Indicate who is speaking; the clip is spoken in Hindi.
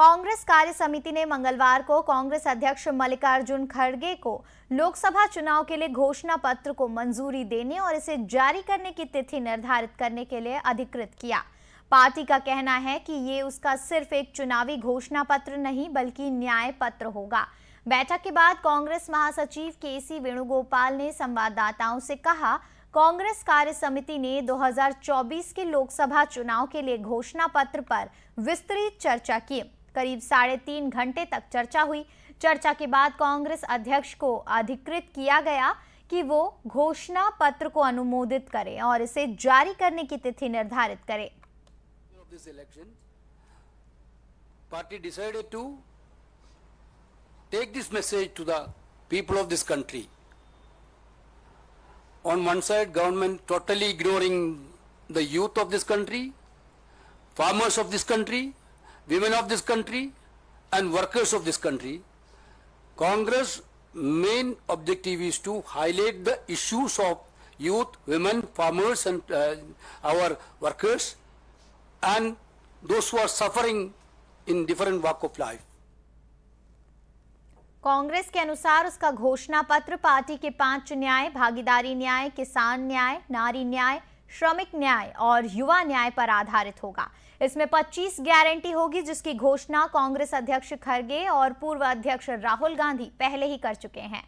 Speaker 1: कांग्रेस कार्य समिति ने मंगलवार को कांग्रेस अध्यक्ष मल्लिकार्जुन खड़गे को लोकसभा चुनाव के लिए घोषणा पत्र को मंजूरी देने और इसे जारी करने की तिथि निर्धारित करने के लिए अधिकृत किया पार्टी का कहना है कि ये उसका सिर्फ एक चुनावी घोषणा पत्र नहीं बल्कि न्याय पत्र होगा बैठक के बाद कांग्रेस महासचिव के सी वेणुगोपाल ने संवाददाताओं से कहा कांग्रेस कार्य समिति ने 2024 के लोकसभा चुनाव के लिए घोषणा पत्र पर विस्तृत चर्चा की करीब साढ़े तीन घंटे तक चर्चा हुई चर्चा के बाद कांग्रेस अध्यक्ष को अधिकृत किया गया कि वो घोषणा पत्र को अनुमोदित करे और इसे जारी करने की तिथि निर्धारित करे
Speaker 2: party decided to take this message to the people of this country on one side government totally ignoring the youth of this country farmers of this country women of this country and workers of this country, Congress main objective is to highlight the issues of youth, women, farmers and uh, our workers and those who are suffering in different walk of life.
Speaker 1: Congress के अनुसार उसका घोषणा पत्र पार्टी के पांच न्याय भागीदारी न्याय किसान न्याय नारी न्याय श्रमिक न्याय और युवा न्याय पर आधारित होगा इसमें 25 गारंटी होगी जिसकी घोषणा कांग्रेस अध्यक्ष खरगे और पूर्व अध्यक्ष राहुल गांधी पहले ही कर चुके हैं